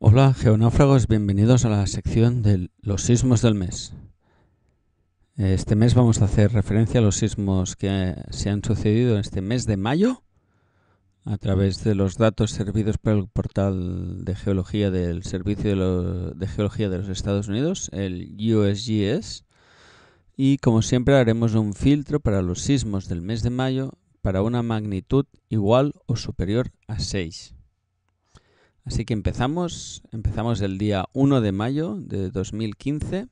Hola geonáufragos, bienvenidos a la sección de los sismos del mes. Este mes vamos a hacer referencia a los sismos que se han sucedido en este mes de mayo a través de los datos servidos por el portal de geología del Servicio de, Geología de los Estados Unidos, el USGS, y como siempre haremos un filtro para los sismos del mes de mayo para una magnitud igual o superior a 6. Así que empezamos, empezamos el día 1 de mayo de 2015.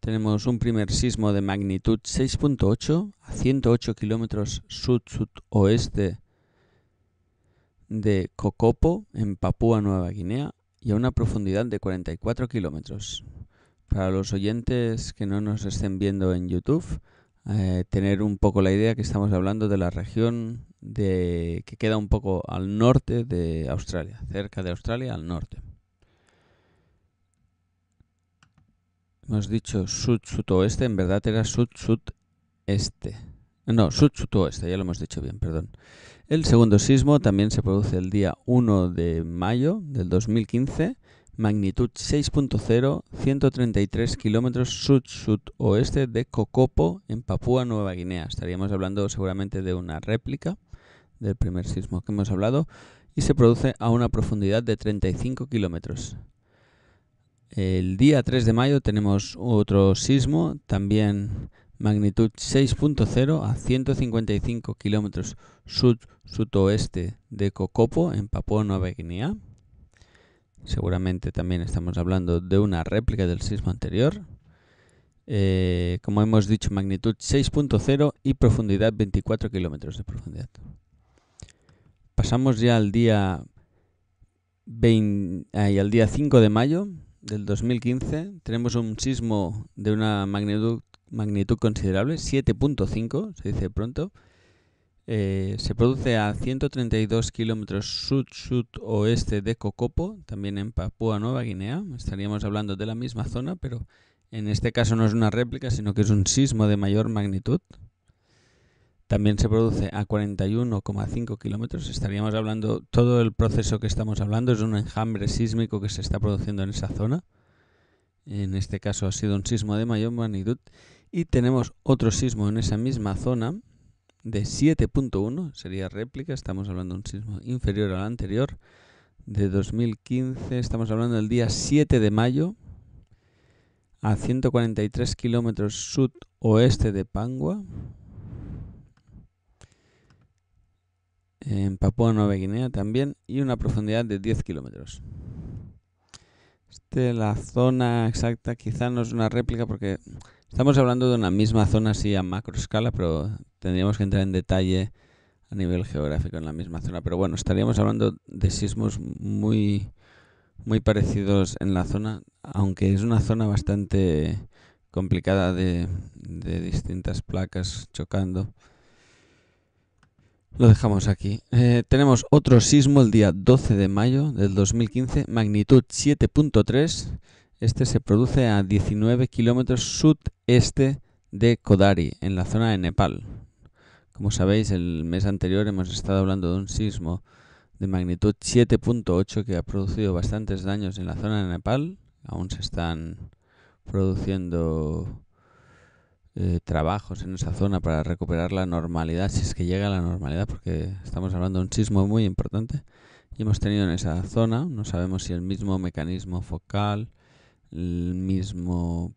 Tenemos un primer sismo de magnitud 6.8 a 108 kilómetros sud-sudoeste de Cocopo, en Papúa Nueva Guinea, y a una profundidad de 44 kilómetros. Para los oyentes que no nos estén viendo en YouTube, eh, tener un poco la idea que estamos hablando de la región de, que queda un poco al norte de Australia, cerca de Australia al norte. Hemos dicho sud-sudoeste, en verdad era sud este No, sud-sudoeste, ya lo hemos dicho bien, perdón. El segundo sismo también se produce el día 1 de mayo del 2015, magnitud 6.0, 133 kilómetros sud oeste de Cocopo, en Papúa Nueva Guinea. Estaríamos hablando seguramente de una réplica del primer sismo que hemos hablado y se produce a una profundidad de 35 kilómetros. El día 3 de mayo tenemos otro sismo, también magnitud 6.0 a 155 kilómetros sud-sudoeste de Cocopo, en Papua Nueva Guinea. Seguramente también estamos hablando de una réplica del sismo anterior. Eh, como hemos dicho, magnitud 6.0 y profundidad 24 kilómetros de profundidad pasamos ya al día, al día 5 de mayo del 2015. Tenemos un sismo de una magnitud, magnitud considerable, 7.5, se dice pronto. Eh, se produce a 132 kilómetros sud sud oeste de Cocopo, también en Papúa Nueva Guinea. Estaríamos hablando de la misma zona, pero en este caso no es una réplica, sino que es un sismo de mayor magnitud, también se produce a 41,5 kilómetros. Estaríamos hablando, todo el proceso que estamos hablando es un enjambre sísmico que se está produciendo en esa zona. En este caso ha sido un sismo de mayor magnitud. Y tenemos otro sismo en esa misma zona de 7.1, sería réplica, estamos hablando de un sismo inferior al anterior, de 2015, estamos hablando del día 7 de mayo, a 143 kilómetros oeste de Pangua, en Papúa Nueva Guinea también, y una profundidad de 10 kilómetros. es este, la zona exacta quizá no es una réplica porque estamos hablando de una misma zona así a macro escala, pero tendríamos que entrar en detalle a nivel geográfico en la misma zona. Pero bueno, estaríamos hablando de sismos muy, muy parecidos en la zona, aunque es una zona bastante complicada de distintas placas chocando. Lo dejamos aquí. Eh, tenemos otro sismo el día 12 de mayo del 2015, magnitud 7.3. Este se produce a 19 kilómetros sudeste de Kodari, en la zona de Nepal. Como sabéis, el mes anterior hemos estado hablando de un sismo de magnitud 7.8 que ha producido bastantes daños en la zona de Nepal. Aún se están produciendo eh, trabajos en esa zona para recuperar la normalidad, si es que llega a la normalidad, porque estamos hablando de un sismo muy importante y hemos tenido en esa zona, no sabemos si el mismo mecanismo focal, el mismo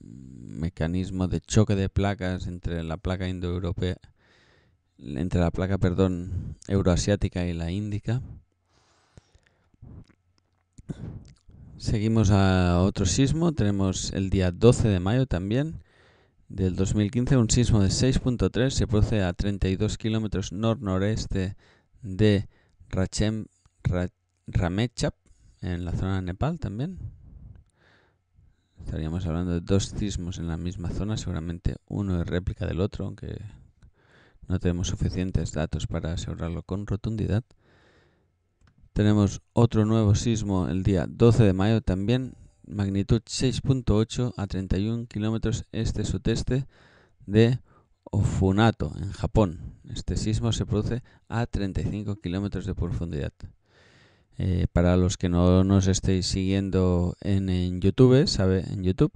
mecanismo de choque de placas entre la placa indoeuropea, entre la placa, perdón, euroasiática y la índica. Seguimos a otro sismo, tenemos el día 12 de mayo también, del 2015, un sismo de 6.3 se produce a 32 kilómetros nor-noreste de Rachem, Ramechap, en la zona de Nepal también. Estaríamos hablando de dos sismos en la misma zona, seguramente uno es réplica del otro, aunque no tenemos suficientes datos para asegurarlo con rotundidad. Tenemos otro nuevo sismo el día 12 de mayo también magnitud 6.8 a 31 kilómetros este-sudeste de Ofunato, en Japón. Este sismo se produce a 35 kilómetros de profundidad. Eh, para los que no nos estéis siguiendo en, YouTube, sabe, en YouTube,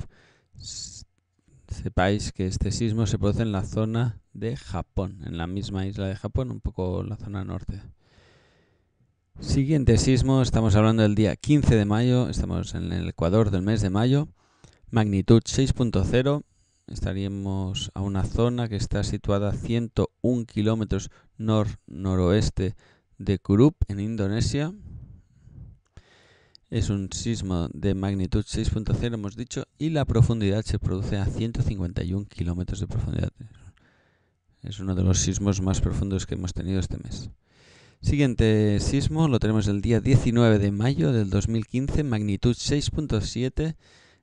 sepáis que este sismo se produce en la zona de Japón, en la misma isla de Japón, un poco la zona norte. Siguiente sismo, estamos hablando del día 15 de mayo, estamos en el Ecuador del mes de mayo, magnitud 6.0, estaríamos a una zona que está situada a 101 kilómetros nor-noroeste de Kurup, en Indonesia. Es un sismo de magnitud 6.0, hemos dicho, y la profundidad se produce a 151 kilómetros de profundidad. Es uno de los sismos más profundos que hemos tenido este mes. Siguiente sismo lo tenemos el día 19 de mayo del 2015, magnitud 6.7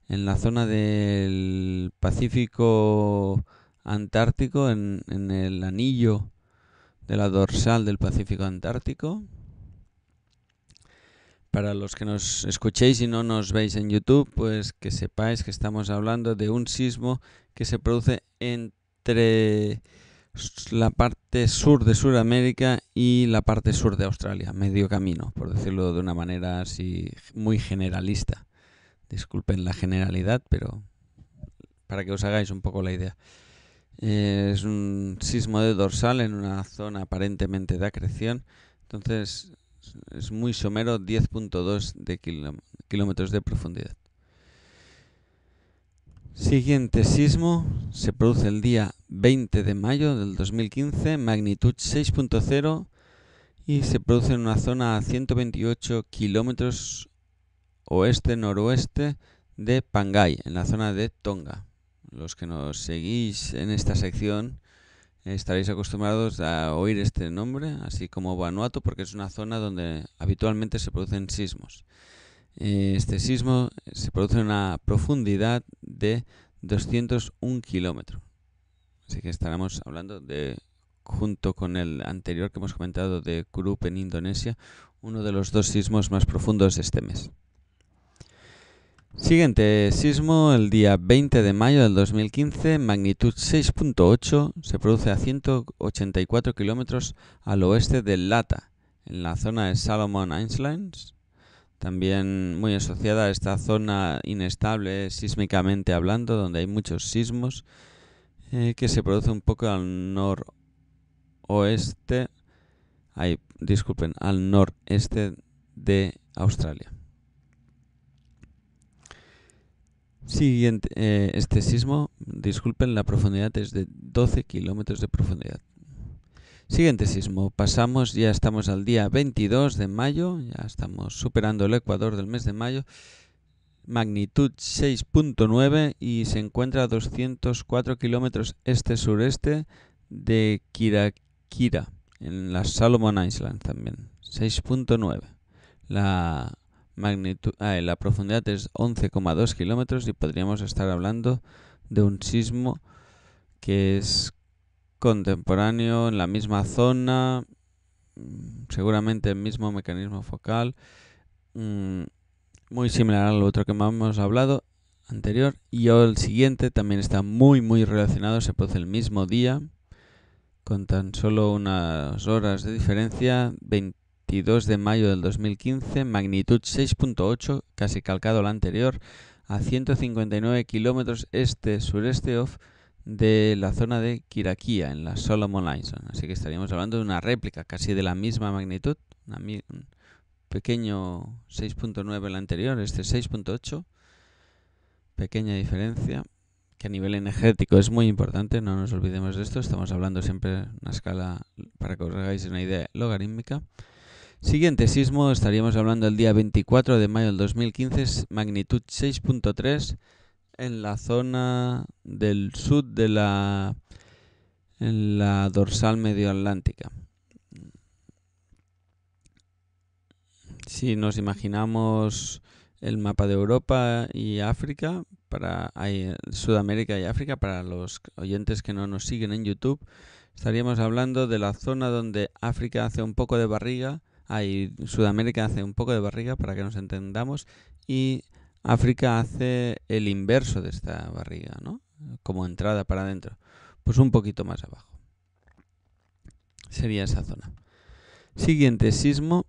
en la zona del Pacífico Antártico, en, el anillo de la dorsal del Pacífico Antártico. Para los que nos escuchéis y no nos veis en YouTube, pues que sepáis que estamos hablando de un sismo que se produce entre la parte sur de Sudamérica y la parte sur de Australia, medio camino, por decirlo de una manera así muy generalista. Disculpen la generalidad, pero para que os hagáis un poco la idea. Eh, es un sismo de dorsal en una zona aparentemente de acreción, entonces es muy somero, 10.2 de kilómetros de profundidad. Siguiente sismo se produce el día 20 de mayo del 2015, magnitud 6.0 y se produce en una zona a 128 kilómetros oeste-noroeste de Pangai, en la zona de Tonga. Los que nos seguís en esta sección estaréis acostumbrados a oír este nombre, así como Vanuatu, porque es una zona donde habitualmente se producen sismos. Este sismo se produce en una profundidad de 201 kilómetros. Así que estaremos hablando de, junto con el anterior que hemos comentado de Krupp en Indonesia, uno de los dos sismos más profundos de este mes. Siguiente sismo, el día 20 de mayo del 2015, magnitud 6.8, se produce a 184 kilómetros al oeste de Lata, en la zona de Salomon Islands, también muy asociada a esta zona inestable sísmicamente hablando, donde hay muchos sismos, eh, que se produce un poco al noroeste, disculpen, al noreste de Australia. Siguiente, eh, este sismo, disculpen, la profundidad es de 12 kilómetros de profundidad. Siguiente sismo, pasamos, ya estamos al día 22 de mayo, ya estamos superando el ecuador del mes de mayo, magnitud 6.9 y se encuentra a 204 kilómetros este-sureste de Kirakira, en las Solomon Islands también, 6.9. La, ah, eh, la profundidad es 11,2 kilómetros y podríamos estar hablando de un sismo que es contemporáneo en la misma zona, mm, seguramente el mismo mecanismo focal, mm, muy similar al otro que hemos hablado anterior y el siguiente también está muy muy relacionado, se produce el mismo día con tan solo unas horas de diferencia, 22 de mayo del 2015, magnitud 6.8, casi calcado al anterior, a 159 kilómetros este-sureste of de la zona de Kirakia, en la Solomon Islands. Así que estaríamos hablando de una réplica casi de la misma magnitud, un pequeño 6.9 la anterior, este 6.8, pequeña diferencia, que a nivel energético es muy importante, no nos olvidemos de esto, estamos hablando siempre en una escala, para que os hagáis una idea, logarítmica. Siguiente sismo, estaríamos hablando el día 24 de mayo del 2015, magnitud 6.3 en la zona del sur de la, en la dorsal medioatlántica. Si nos imaginamos el mapa de Europa y África, para Sudamérica y África, para los oyentes que no nos siguen en YouTube, estaríamos hablando de la zona donde África hace un poco de barriga, hay Sudamérica hace un poco de barriga, para que nos entendamos, y África hace el inverso de esta barriga, ¿no? Como entrada para adentro. Pues un poquito más abajo. Sería esa zona. Siguiente sismo.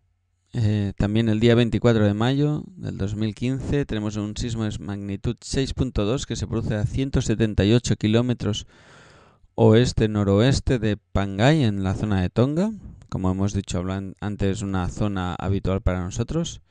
Eh, también el día 24 de mayo del 2015 tenemos un sismo de magnitud 6.2 que se produce a 178 kilómetros oeste-noroeste de Pangai en la zona de Tonga. Como hemos dicho antes, una zona habitual para nosotros.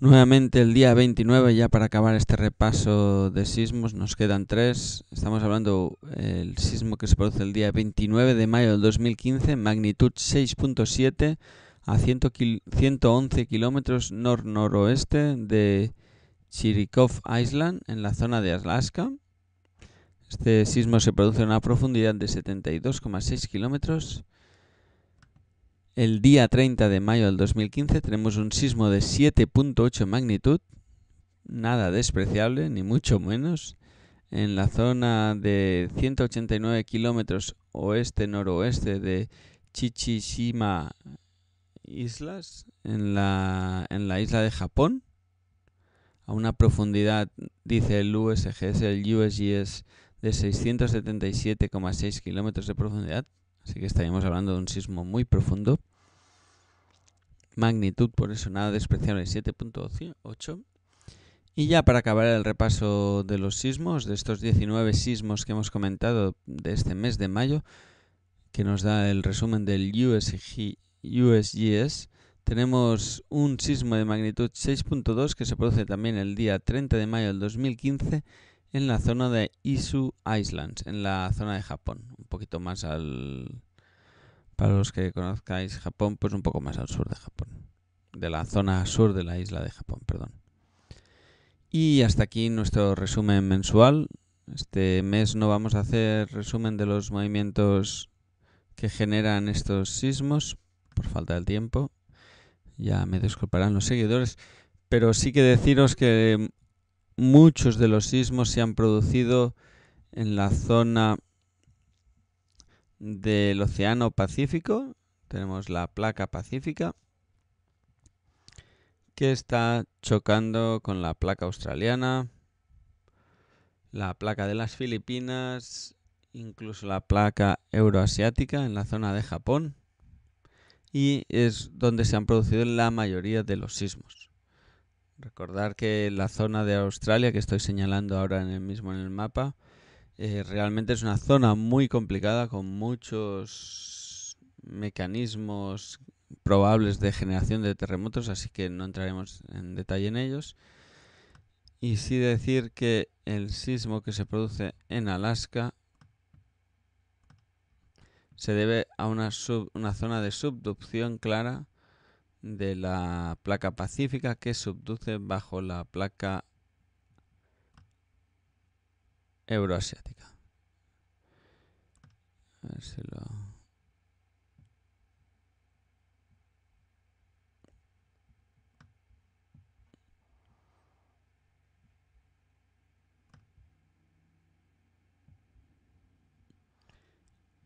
Nuevamente el día 29, ya para acabar este repaso de sismos, nos quedan tres. Estamos hablando del sismo que se produce el día 29 de mayo del 2015, magnitud 6.7 a 111 kilómetros nor-noroeste de Chirikov Island, en la zona de Alaska. Este sismo se produce a una profundidad de 72,6 kilómetros el día 30 de mayo del 2015 tenemos un sismo de 7.8 magnitud, nada despreciable, ni mucho menos, en la zona de 189 kilómetros oeste-noroeste de Chichishima Islas, en la, en la isla de Japón, a una profundidad, dice el USGS, el USGS, de 677,6 kilómetros de profundidad, Así que estaríamos hablando de un sismo muy profundo. Magnitud, por eso nada despreciable, 7.8. Y ya para acabar el repaso de los sismos, de estos 19 sismos que hemos comentado de este mes de mayo, que nos da el resumen del USGS, tenemos un sismo de magnitud 6.2 que se produce también el día 30 de mayo del 2015 en la zona de Isu Islands, en la zona de Japón poquito más al... Para los que conozcáis Japón, pues un poco más al sur de Japón. De la zona sur de la isla de Japón, perdón. Y hasta aquí nuestro resumen mensual. Este mes no vamos a hacer resumen de los movimientos que generan estos sismos, por falta de tiempo. Ya me disculparán los seguidores, pero sí que deciros que muchos de los sismos se han producido en la zona del Océano Pacífico. Tenemos la placa pacífica que está chocando con la placa australiana, la placa de las Filipinas, incluso la placa euroasiática en la zona de Japón. Y es donde se han producido la mayoría de los sismos. Recordar que la zona de Australia que estoy señalando ahora en el mismo en el mapa eh, realmente es una zona muy complicada con muchos mecanismos probables de generación de terremotos, así que no entraremos en detalle en ellos. Y sí decir que el sismo que se produce en Alaska se debe a una, una zona de subducción clara de la placa pacífica que subduce bajo la placa euroasiática.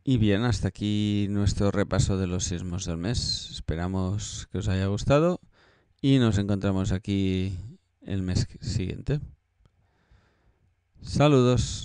Y bien, hasta aquí nuestro repaso de los sismos del mes. Esperamos que os haya gustado y nos encontramos aquí el mes siguiente. Saludos.